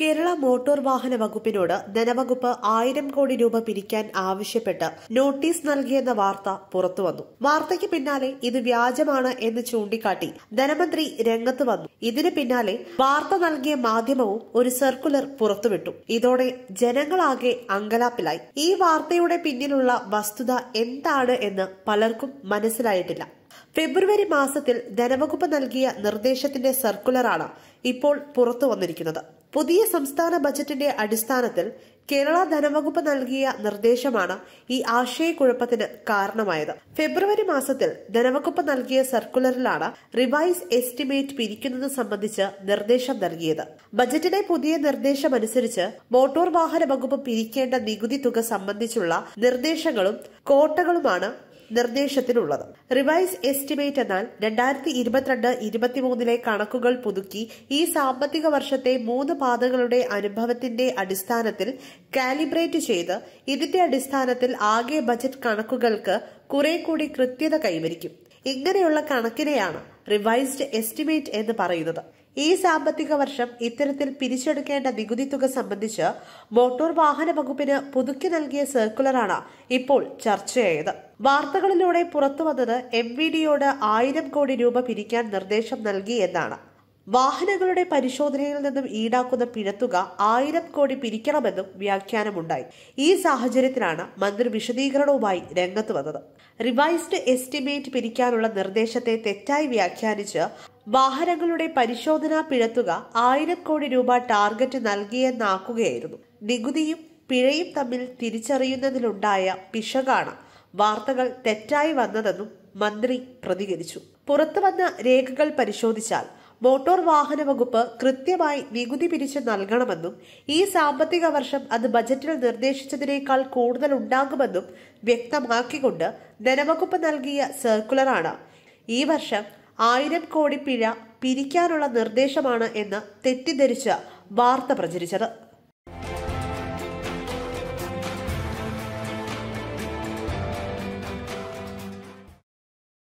Kerala motor വാഹന വകുപ്പിനോട് ധനവകുപ്പ് ആയിരം കോടി രൂപ പിരിക്കാൻ ആവശ്യപ്പെട്ട് നോട്ടീസ് നൽകിയെന്ന വാർത്ത പുറത്തുവന്നു വാർത്തയ്ക്ക് പിന്നാലെ ഇത് വ്യാജമാണ് എന്ന് ചൂണ്ടിക്കാട്ടി ധനമന്ത്രി രംഗത്ത് വന്നു ഇതിന് പിന്നാലെ വാർത്ത നൽകിയ മാധ്യമവും ഒരു സർക്കുലർ പുറത്തുവിട്ടു ഇതോടെ ജനങ്ങളാകെ അങ്കലാപ്പിലായി ഈ വാർത്തയുടെ പിന്നിലുള്ള വസ്തുത എന്താണ് എന്ന് പലർക്കും മനസ്സിലായിട്ടില്ല ഫെബ്രുവരി മാസത്തിൽ ധനവകുപ്പ് നൽകിയ നിർദ്ദേശത്തിന്റെ സർക്കുലറാണ് ഇപ്പോൾ പുറത്തു വന്നിരിക്കുന്നത് പുതിയ സംസ്ഥാന ബജറ്റിന്റെ അടിസ്ഥാനത്തിൽ കേരള ധനവകുപ്പ് നൽകിയ നിർദ്ദേശമാണ് ഈ ആശയക്കുഴപ്പത്തിന് കാരണമായത് ഫെബ്രുവരി മാസത്തിൽ ധനവകുപ്പ് നൽകിയ സർക്കുലറിലാണ് റിവൈസ് എസ്റ്റിമേറ്റ് പിരിക്കുന്നത് സംബന്ധിച്ച് നിർദ്ദേശം നൽകിയത് ബജറ്റിലെ പുതിയ നിർദ്ദേശമനുസരിച്ച് മോട്ടോർ വാഹന വകുപ്പ് പിരിക്കേണ്ട നികുതി തുക സംബന്ധിച്ചുള്ള നിർദ്ദേശങ്ങളും കോട്ടകളുമാണ് നിർദ്ദേശത്തിനുള്ളത് റിവൈസ് എസ്റ്റിമേറ്റ് എന്നാൽ രണ്ടായിരത്തി ഇരുപത്തിരണ്ട് ഇരുപത്തിമൂന്നിലെ കണക്കുകൾ പുതുക്കി ഈ സാമ്പത്തിക വർഷത്തെ മൂന്ന് പാതകളുടെ അനുഭവത്തിന്റെ അടിസ്ഥാനത്തിൽ കാലിബ്രേറ്റ് ചെയ്ത് ഇതിന്റെ അടിസ്ഥാനത്തിൽ ആകെ ബജറ്റ് കണക്കുകൾക്ക് കുറെ കൂടി കൃത്യത കൈവരിക്കും ഇങ്ങനെയുള്ള കണക്കിനെയാണ് റിവൈസ്ഡ് എസ്റ്റിമേറ്റ് എന്ന് പറയുന്നത് ഈ സാമ്പത്തിക വർഷം ഇത്തരത്തിൽ പിരിച്ചെടുക്കേണ്ട നികുതി തുക സംബന്ധിച്ച് മോട്ടോർ വാഹന വകുപ്പിന് പുതുക്കി നൽകിയ സർക്കുലറാണ് ഇപ്പോൾ ചർച്ചയായത് വാർത്തകളിലൂടെ വന്നത് എം വി ഡിയോട് ആയിരം കോടി രൂപ പിരിക്കാൻ നിർദ്ദേശം നൽകി എന്നാണ് വാഹനങ്ങളുടെ പരിശോധനയിൽ നിന്നും ഈടാക്കുന്ന പിഴത്തുക ആയിരം കോടി പിരിക്കണമെന്നും വ്യാഖ്യാനമുണ്ടായി ഈ സാഹചര്യത്തിലാണ് മന്ത്രി വിശദീകരണവുമായി രംഗത്ത് വന്നത് റിവൈസ്ഡ് എസ്റ്റിമേറ്റ് പിരിക്കാനുള്ള നിർദ്ദേശത്തെ തെറ്റായി വ്യാഖ്യാനിച്ച് വാഹനങ്ങളുടെ പരിശോധനാ പിഴത്തുക ആയിരം കോടി രൂപ ടാർഗറ്റ് നൽകിയെന്നാക്കുകയായിരുന്നു നികുതിയും പിഴയും തമ്മിൽ തിരിച്ചറിയുന്നതിലുണ്ടായ പിശകാണ് വാർത്തകൾ തെറ്റായി വന്നതെന്നും മന്ത്രി പ്രതികരിച്ചു പുറത്തു വന്ന രേഖകൾ പരിശോധിച്ചാൽ മോട്ടോർ വാഹന വകുപ്പ് കൃത്യമായി നികുതി പിരിച്ച് നൽകണമെന്നും ഈ സാമ്പത്തിക വർഷം അത് ബജറ്റിൽ നിർദ്ദേശിച്ചതിനേക്കാൾ കൂടുതൽ ഉണ്ടാകുമെന്നും വ്യക്തമാക്കിക്കൊണ്ട് ധനവകുപ്പ് നൽകിയ സർക്കുലറാണ് ഈ വർഷം ആയിരം കോടി പിഴ പിരിക്കാനുള്ള നിർദ്ദേശമാണ് എന്ന് തെറ്റിദ്ധരിച്ച് വാർത്ത പ്രചരിച്ചത്